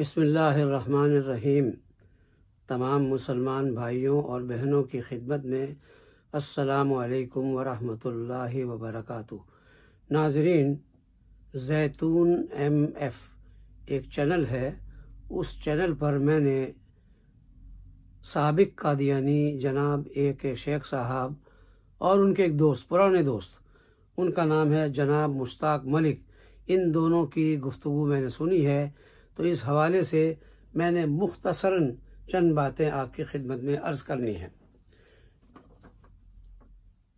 बिसमीम तमाम मुसलमान भाइयों और बहनों की खिदमत में असलकम वरम वबरकू नाजरीन जैतून एम एफ एक चैनल है उस चैनल पर मैंने सबक कादियानी जनाब ए के शेख साहब और उनके एक दोस्त पुराने दोस्त उनका नाम है जनाब मुश्ताक मलिक इन दोनों की गुफ्तु मैंने सुनी है तो इस हवाले से मैंने मुख्तसरन चंद बातें आपकी खिदमत में अर्ज करनी है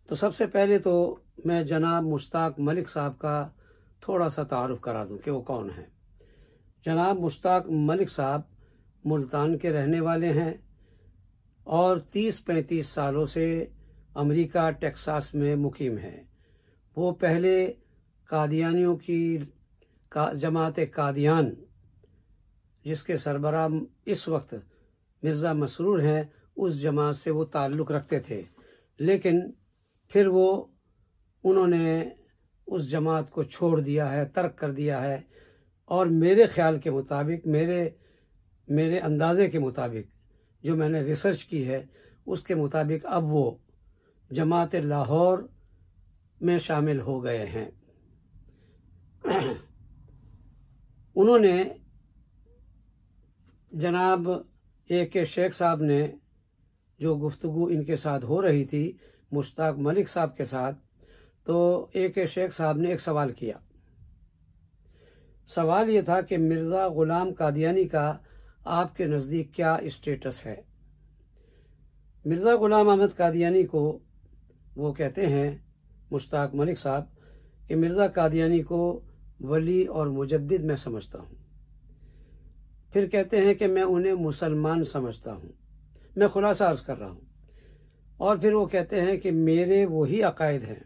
तो सबसे पहले तो मैं जनाब मुश्ताक मलिक साहब का थोड़ा सा तारफ़ करा दूं कि वो कौन है जनाब मुश्ताक मलिक साहब मुल्तान के रहने वाले हैं और 30-35 सालों से अमेरिका टेक्सास में मुकीम है वो पहले कादियानियों की का, जमात कादियान जिसके सरबरा इस वक्त मिर्जा मसरूर हैं उस जमात से वो ताल्लुक़ रखते थे लेकिन फिर वो उन्होंने उस जमात को छोड़ दिया है तर्क कर दिया है और मेरे ख्याल के मुताबिक मेरे मेरे अंदाजे के मुताबिक जो मैंने रिसर्च की है उसके मुताबिक अब वो जमात लाहौर में शामिल हो गए हैं उन्होंने जनाब ए के शेख साहब ने जो गुफ्तगु इनके साथ हो रही थी मुश्ताक मलिक साहब के साथ तो ए के शेख साहब ने एक सवाल किया सवाल ये था कि मिर्ज़ा ग़ुलाम कादियानी का आपके नज़दीक क्या स्टेटस है मिर्ज़ा ग़ुलाम अहमद कादियानी को वो कहते हैं मुश्ताक मलिक साहब कि मिर्ज़ा कादियानी को वली और मुजद्दिद मैं समझता हूँ फिर कहते हैं कि मैं उन्हें मुसलमान समझता हूँ मैं खुलासा अर्ज कर रहा हूँ और फिर वो कहते हैं कि मेरे वही अकायद हैं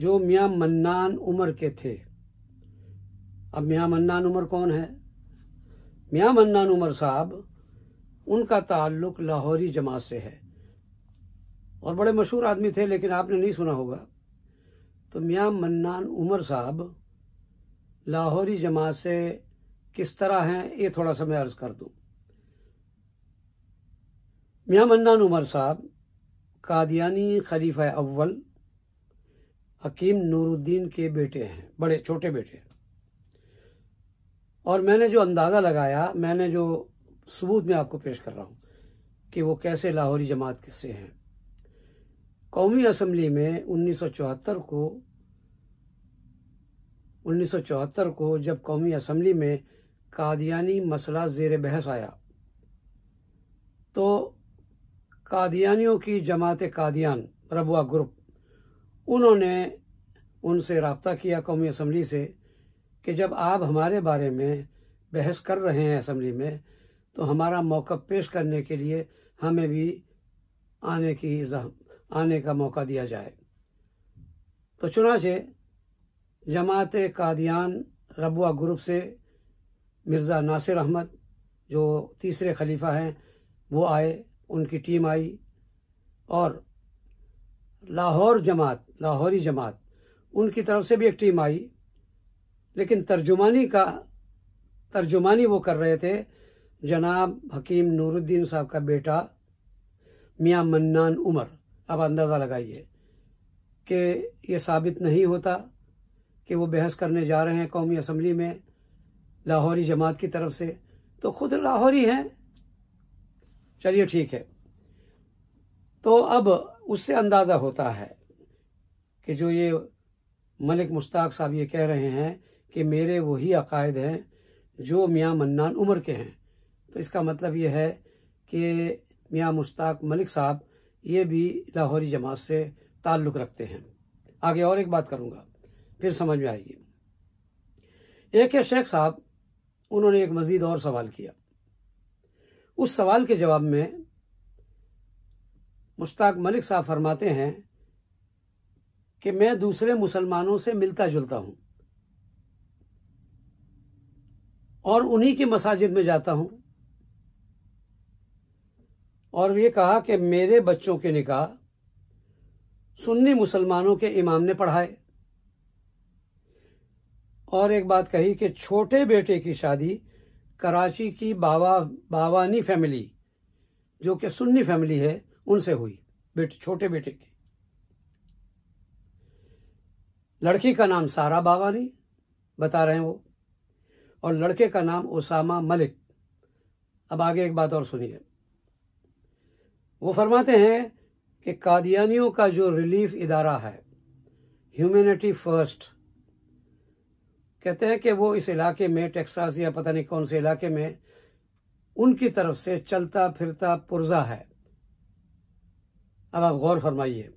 जो मियाँ मन्नान उमर के थे अब मियाँ मन्नान उमर कौन है मियाँ मन्नान उमर साहब उनका ताल्लुक लाहौरी जमात से है और बड़े मशहूर आदमी थे लेकिन आपने नहीं सुना होगा तो मियाँ मन्नान उमर साहब लाहौरी जमात से किस तरह हैं ये थोड़ा सा मैं अर्ज कर दूं मियाँ मन्नान उमर साहब कादियानी खलीफा अव्वल हकीम नूरुद्दीन के बेटे हैं बड़े छोटे बेटे हैं और मैंने जो अंदाज़ा लगाया मैंने जो सबूत में आपको पेश कर रहा हूँ कि वो कैसे लाहौरी जमात किससे हैं कौमी असम्बली में 1974 को 1974 को जब कौमी असम्बली में कादियानी मसला जेर बहस आया तो कादियानियों की जमात कादियान रबुआ ग्रुप उन्होंने उनसे रबता किया कौमी असम्बली से कि जब आप हमारे बारे में बहस कर रहे हैं असम्बली में तो हमारा मौका पेश करने के लिए हमें भी आने की आने का मौका दिया जाए तो चुनाचे जमात कादियान रबुआ ग्रुप से मिर्ज़ा नासिर अहमद जो तीसरे खलीफा हैं वो आए उनकी टीम आई और लाहौर जमात लाहौरी जमात उनकी तरफ से भी एक टीम आई लेकिन तर्जुमानी का तर्जुमानी वो कर रहे थे जनाब हकीम नूरुद्दीन साहब का बेटा मियाँ मन्नान उमर अब अंदाज़ा लगाइए कि ये साबित नहीं होता कि वो बहस करने जा रहे हैं कौमी असम्बली में लाहौरी जमात की तरफ से तो खुद लाहौरी हैं चलिए ठीक है तो अब उससे अंदाज़ा होता है कि जो ये मलिक मुश्ताक साहब ये कह रहे हैं कि मेरे वही अकायद हैं जो मियाँ मन्नान उमर के हैं तो इसका मतलब ये है कि मियाँ मुश्ताक मलिक साहब ये भी लाहौरी जमात से ताल्लुक़ रखते हैं आगे और एक बात करूंगा फिर समझ में आएगी एक है शेख साहब उन्होंने एक मजीद और सवाल किया उस सवाल के जवाब में मुश्ताक मलिक साहब फरमाते हैं कि मैं दूसरे मुसलमानों से मिलता जुलता हूं और उन्हीं की मसाजिद में जाता हूं और ये कहा कि मेरे बच्चों के निकाह सुन्नी मुसलमानों के इमाम ने पढ़ाए और एक बात कही कि छोटे बेटे की शादी कराची की बाबा बाबानी फैमिली जो कि सुन्नी फैमिली है उनसे हुई बेटे छोटे बेटे की लड़की का नाम सारा बाबानी बता रहे हैं वो और लड़के का नाम ओसामा मलिक अब आगे एक बात और सुनिए वो फरमाते हैं कि कादियानियों का जो रिलीफ इदारा है ह्यूमैनिटी फर्स्ट कहते हैं कि वो इस इलाके में टेक्सास या पता नहीं कौन से इलाके में उनकी तरफ से चलता फिरता पुर्जा है अब आप गौर फरमाइए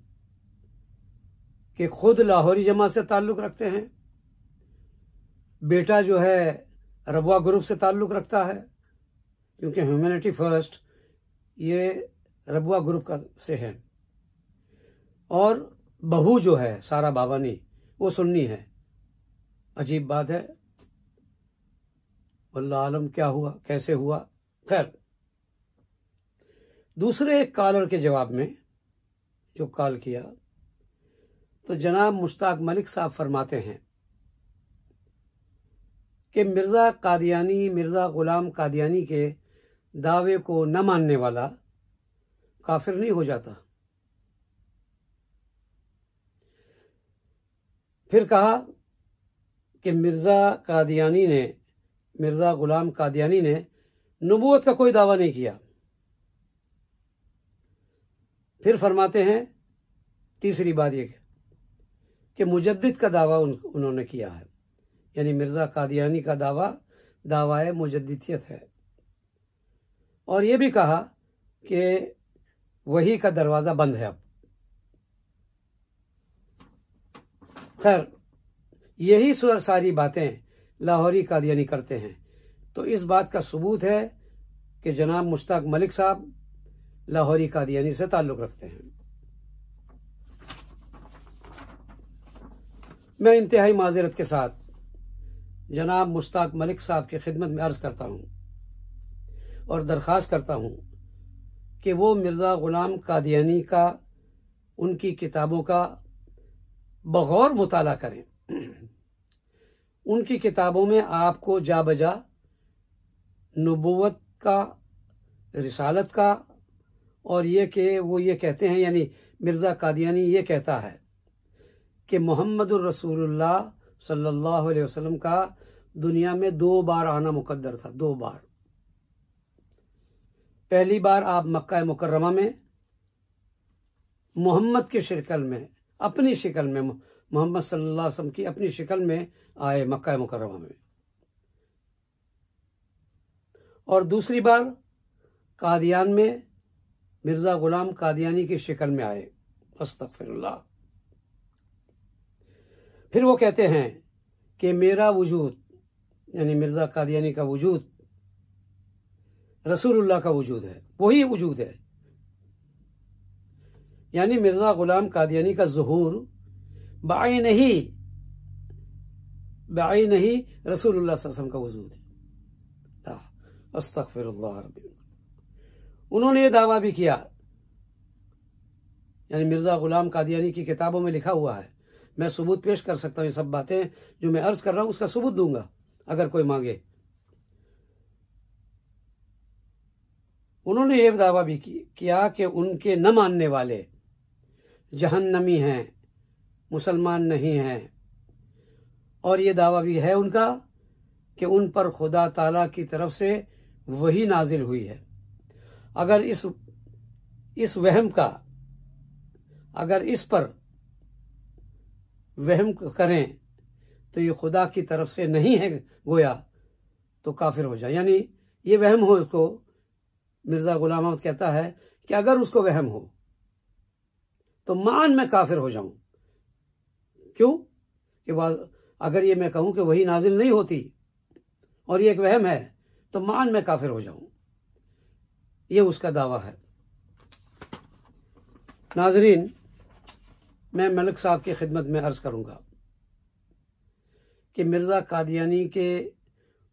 कि खुद लाहौरी जमा से ताल्लुक रखते हैं बेटा जो है रबुआ ग्रुप से ताल्लुक रखता है क्योंकि ह्यूमैनिटी फर्स्ट ये रबुआ ग्रुप का से है और बहू जो है सारा बाबानी वो सुन्नी है अजीब बात है वल्ला आलम क्या हुआ कैसे हुआ खैर दूसरे एक कॉलर के जवाब में जो कॉल किया तो जनाब मुश्ताक मलिक साहब फरमाते हैं कि मिर्ज़ा कादियानी मिर्ज़ा ग़ुलाम कादियानी के दावे को न मानने वाला काफिर नहीं हो जाता फिर कहा कि मिर्ज़ा कादियानी ने मिर्ज़ा ग़ुलाम कादियानी ने नबूत का कोई दावा नहीं किया फिर फरमाते हैं तीसरी बात यह कि मुजद का दावा उन, उन्होंने किया है यानी मिर्ज़ा कादियानी का दावा दावाए मुजद्दियत है और ये भी कहा कि वही का दरवाज़ा बंद है अब खैर यही सारी बातें लाहौरी कादियानी करते हैं तो इस बात का सबूत है कि जनाब मुश्ताक मलिक साहब लाहौरी कादियानी से ताल्लुक़ रखते हैं मैं इंतहाई माजरत के साथ जनाब मुश्ताक मलिक साहब की खिदमत में अर्ज करता हूं और दरख्वास्त करता हूं कि वो मिर्ज़ा ग़ुलाम कादियानी का उनकी किताबों का बगौर मुताला करें उनकी किताबों में आपको जा बजा नबूवत का रिसालत का और ये कि वो ये कहते हैं यानी मिर्ज़ा कादियानी ये कहता है कि मोहम्मद रसूलुल्लाह सल्लल्लाहु अलैहि वसल्लम का दुनिया में दो बार आना मुकद्दर था दो बार पहली बार आप मक्का मुकर्रमा में मोहम्मद के शिरकल में अपनी शिकल में मोहम्मद सल्लाम की अपनी शिकल में आए मक्का मुकरमा में और दूसरी बार कादियान में मिर्ज़ा गुलाम कादियानी की शिकल में आए अस्तफिरल्ला फिर वो कहते हैं कि मेरा वजूद यानी मिर्ज़ा कादियानी का वजूद रसूलुल्लाह का वजूद है वही वजूद है यानी मिर्ज़ा गुलाम कादियानी का जहूर बाई नहीं बाई नहीं रसूल का वजूद है उन्होंने ये दावा भी किया यानी मिर्जा गुलाम कादियानी की किताबों में लिखा हुआ है मैं सबूत पेश कर सकता हूं ये सब बातें जो मैं अर्ज कर रहा हूं उसका सबूत दूंगा अगर कोई मांगे उन्होंने ये दावा भी किया कि उनके न मानने वाले जहन्नमी हैं मुसलमान नहीं हैं और ये दावा भी है उनका कि उन पर खुदा ताला की तरफ से वही नाजिल हुई है अगर इस इस वहम का अगर इस पर वहम करें तो ये खुदा की तरफ से नहीं है गोया तो काफिर हो जाए यानी ये वहम हो उसको मिर्जा गुलाम कहता है कि अगर उसको वहम हो तो मान मैं काफिर हो जाऊं क्यों कि अगर ये मैं कहूं कि वही नाजिल नहीं होती और ये एक वहम है तो मान मैं काफिर हो जाऊं ये उसका दावा है नाजरीन मैं मलिक साहब की खिदमत में अर्ज करूंगा कि मिर्ज़ा कादियानी के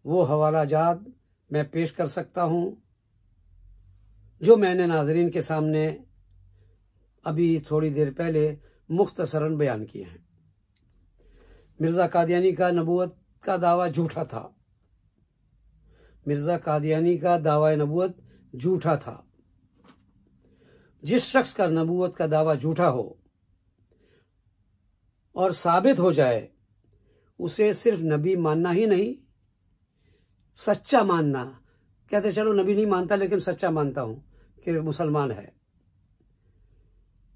वो हवाला जात मैं पेश कर सकता हूं जो मैंने नाजरीन के सामने अभी थोड़ी देर पहले मुख्तसरन बयान किए हैं मिर्जा कादियानी का नबूत का दावा झूठा था मिर्जा कादियानी का दावा नबूत झूठा था जिस शख्स का नबूत का दावा झूठा हो और साबित हो जाए उसे सिर्फ नबी मानना ही नहीं सच्चा मानना कहते चलो नबी नहीं मानता लेकिन सच्चा मानता हूं कि मुसलमान है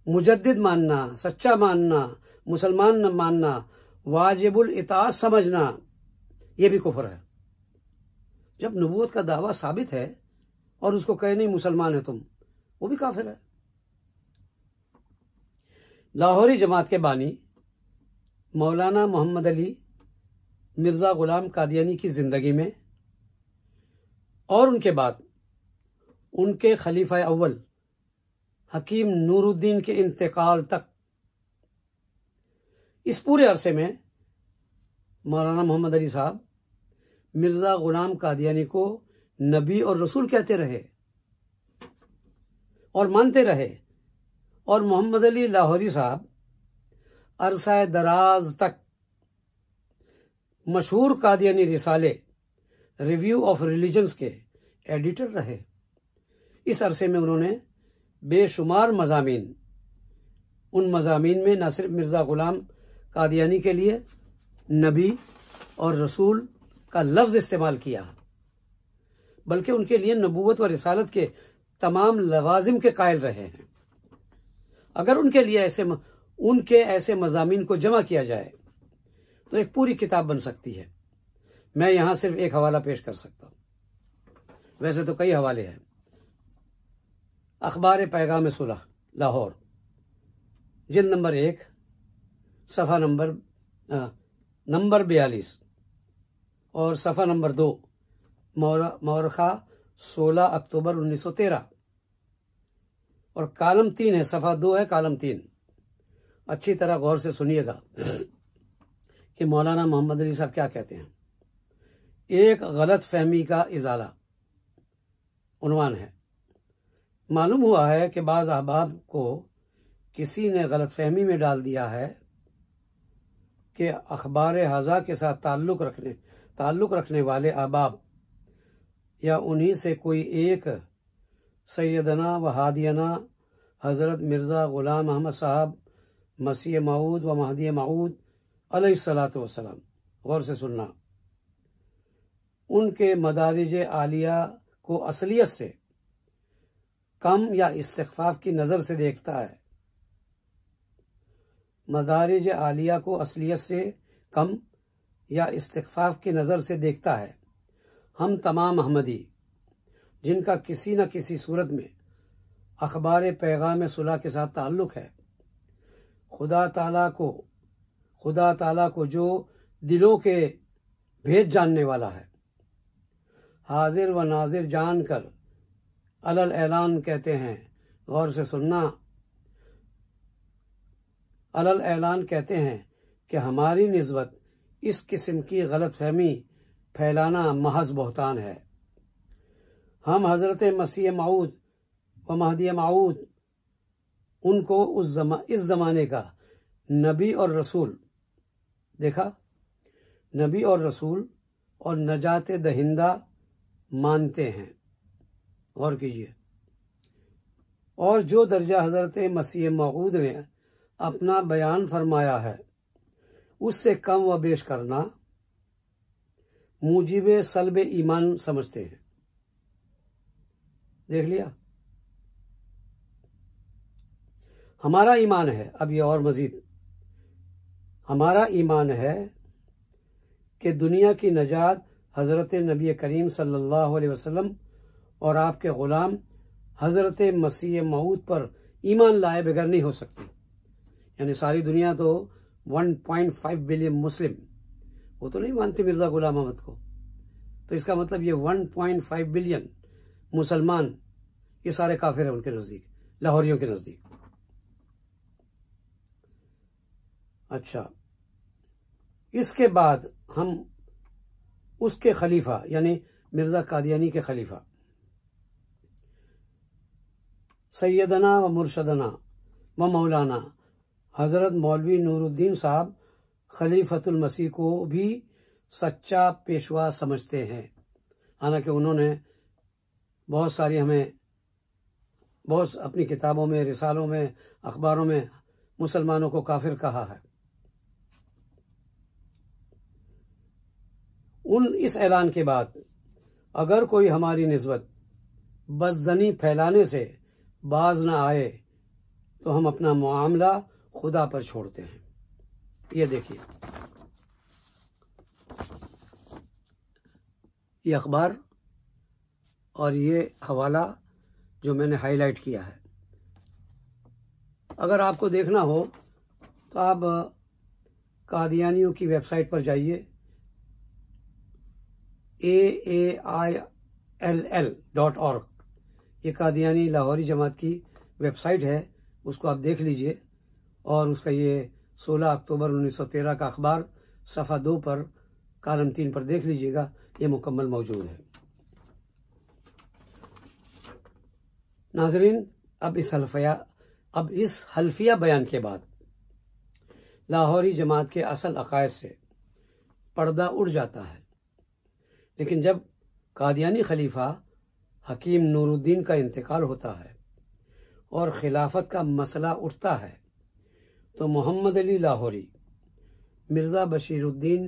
मुजद्दिद मानना सच्चा मानना मुसलमान मानना वाजिबुल इताज समझना यह भी कुफर है जब नबूत का दावा साबित है और उसको कहे नहीं मुसलमान है तुम वो भी काफिर है लाहौरी जमात के बानी मौलाना मोहम्मद अली मिर्ज़ा ग़ुलाम कादियानी की ज़िंदगी में और उनके बाद उनके खलीफा अव्वल हकीम नूरुद्दीन के इंतकाल तक इस पूरे अरसे में मौलाना मोहम्मद अली साहब मिर्जा गुलाम कादियानी को नबी और रसूल कहते रहे और मानते रहे और मोहम्मद अली लाहौरी साहब अरसा दराज तक मशहूर कादियानी रिसाले रिव्यू ऑफ रिलीजन्स के एडिटर रहे इस अरसे में उन्होंने बेशुमार मजामी उन मजामी में न सिर्फ मिर्ज़ा ग़ुलाम कादियानी के लिए नबी और रसूल का लफ्ज इस्तेमाल किया बल्कि उनके लिए नबूवत और रिसालत के तमाम लवाजिम के कायल रहे हैं अगर उनके लिए ऐसे उनके ऐसे मजामी को जमा किया जाए तो एक पूरी किताब बन सकती है मैं यहां सिर्फ एक हवाला पेश कर सकता हूं वैसे तो कई हवाले हैं अखबार पैगाम सुलह लाहौर जिल नंबर एक सफ़ा नंबर नंबर बयालीस और सफ़ा नंबर दो मौरखा सोलह अक्टूबर उन्नीस सौ तेरह और कालम तीन है सफ़ा दो है कालम तीन अच्छी तरह गौर से सुनिएगा कि मौलाना मोहम्मद अली साहब क्या कहते हैं एक गलत फहमी का इजाला उनवान है मालूम हुआ है कि बाज़ अहबाब को किसी ने गलत फहमी में डाल दिया है के अखबार हज़ा के साथ ताल्लुक़ रखने ताल्लुक़ रखने वाले अहबाब या उन्हीं से कोई एक सैदना व हादियना हज़रत मिर्ज़ा ग़ुलाम अहमद साहब मसीह माऊद व महदी माऊद अलैहिस्सलातु वसलाम गौर से सुनना उनके मदारज आलिया को असलियत से कम या इस्तफाफ की नज़र से देखता है मदारज आलिया को असलियत से कम या इस्तफ़ाफ की नज़र से देखता है हम तमाम अहमदी जिनका किसी न किसी सूरत में अखबार पैगाम सुलह के साथ ताल्लुक़ है खुदा ताला को खुदा ताला को जो दिलों के भेद जानने वाला है हाजिर व नाजिर जान कर अलल ऐलान कहते हैं गौर से सुनना अलल ऐलान कहते हैं कि हमारी नस्बत इस किस्म की गलत फहमी फैलाना महज बहतान है हम हजरत मसीह माऊद व महदी माऊद उनको उस जमा, इस ज़माने का नबी और रसूल देखा नबी और रसूल और नजात दहिंदा मानते हैं गौर कीजिए और जो दर्जा हजरत मसीह मऊद ने अपना बयान फरमाया है उससे कम व बेश करना मुजिब सलब ईमान समझते हैं देख लिया हमारा ईमान है अब ये और मजीद हमारा ईमान है कि दुनिया की नजात हज़रत नबी करीम सल्लल्लाहु अलैहि वसल्लम और आपके ग़ुलाम हज़रत मसीह मऊद पर ईमान लाए बगैर नहीं हो सकती यानी सारी दुनिया तो 1.5 बिलियन मुस्लिम वो तो नहीं मानते मिर्जा गुलाम अहमद को तो इसका मतलब ये 1.5 बिलियन मुसलमान ये सारे काफिर हैं उनके नज़दीक लाहौरियों के नज़दीक अच्छा इसके बाद हम उसके खलीफा यानी मिर्ज़ा कादियानी के खलीफा सैदना व मुर्शदना व मौलाना हजरत मौलवी नूरुद्दीन साहब खलीफतुल मसीह को भी सच्चा पेशवा समझते हैं हालांकि उन्होंने बहुत सारी हमें बहुत अपनी किताबों में रिसालों में अखबारों में मुसलमानों को काफिर कहा है उन इस ऐलान के बाद अगर कोई हमारी नस्बत बदजनी फैलाने से बाज न आए तो हम अपना मामला खुदा पर छोड़ते हैं ये देखिए ये अखबार और ये हवाला जो मैंने हाईलाइट किया है अगर आपको देखना हो तो आप कादियानियों की वेबसाइट पर जाइए A A I L L dot org ये कादियानी लाहौरी जमात की वेबसाइट है उसको आप देख लीजिए और उसका ये 16 अक्टूबर 1913 का अखबार सफ़ा दो पर कालम तीन पर देख लीजिएगा ये मुकम्मल मौजूद है नाजरीन अब इस हल्फिया अब इस हल्फिया बयान के बाद लाहौरी जमात के असल अकायद से पर्दा उड़ जाता है लेकिन जब कादियानी खलीफा हकीम नूरुद्दीन का इंतकाल होता है और खिलाफत का मसला उठता है तो मोहम्मद अली लाहौरी मिर्ज़ा बशीरुद्दीन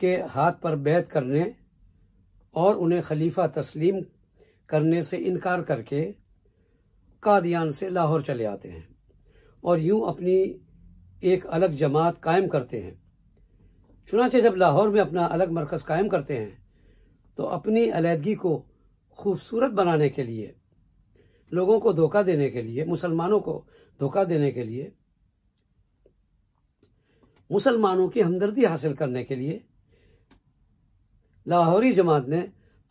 के हाथ पर बैत करने और उन्हें खलीफा तस्लीम करने से इनकार करके कादियान से लाहौर चले आते हैं और यूं अपनी एक अलग जमात कायम करते हैं चुनाचे जब लाहौर में अपना अलग मरकज़ कायम करते हैं तो अपनी अलीहदगी को खूबसूरत बनाने के लिए लोगों को धोखा देने के लिए मुसलमानों को धोखा देने के लिए मुसलमानों की हमदर्दी हासिल करने के लिए लाहौरी जमात ने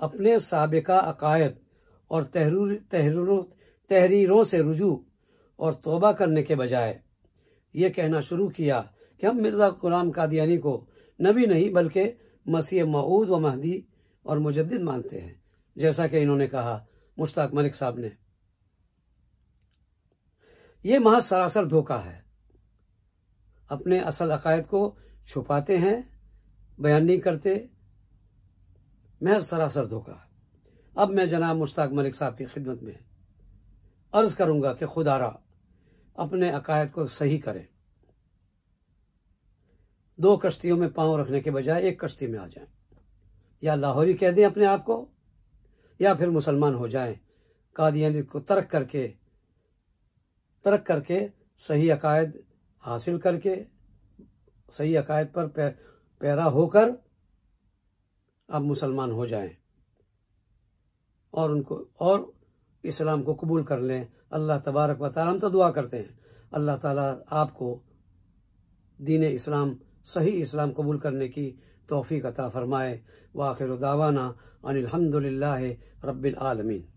अपने सबका अकायद और तहरूर तहरीरों तहरीरों से रुजू और तोबा करने के बजाय यह कहना शुरू किया कि हम मिर्ज़ा गुलाम कादियानी को नबी नहीं बल्कि मसीह मऊद व महदी और मुजद मानते हैं जैसा कि इन्होंने कहा मुश्ताक मलिक साहब ने ये महा सरासर धोखा है अपने असल अकायद को छुपाते हैं बयान नहीं करते महज सरासर धोखा अब मैं जनाब मुश्ताक मलिक साहब की खिदमत में अर्ज करूंगा कि खुदारा अपने अकायद को सही करें दो कश्तियों में पांव रखने के बजाय एक कश्ती में आ जाएं या लाहौरी कह दें अपने आप को या फिर मुसलमान हो जाएं कादियानी को तर्क करके तरक करके सही अकायद हासिल करके सही अकायद पर पैरा होकर आप मुसलमान हो जाएं और उनको और इस्लाम को कबूल कर लें अल्लाह तबारक वाल हम तो दुआ करते हैं अल्लाह ताला आपको दीन इस्लाम सही इस्लाम कबूल करने की तोहफी अता फ़रमाए वाखिर दावाना अनिलहमदिल्ला रबालमीन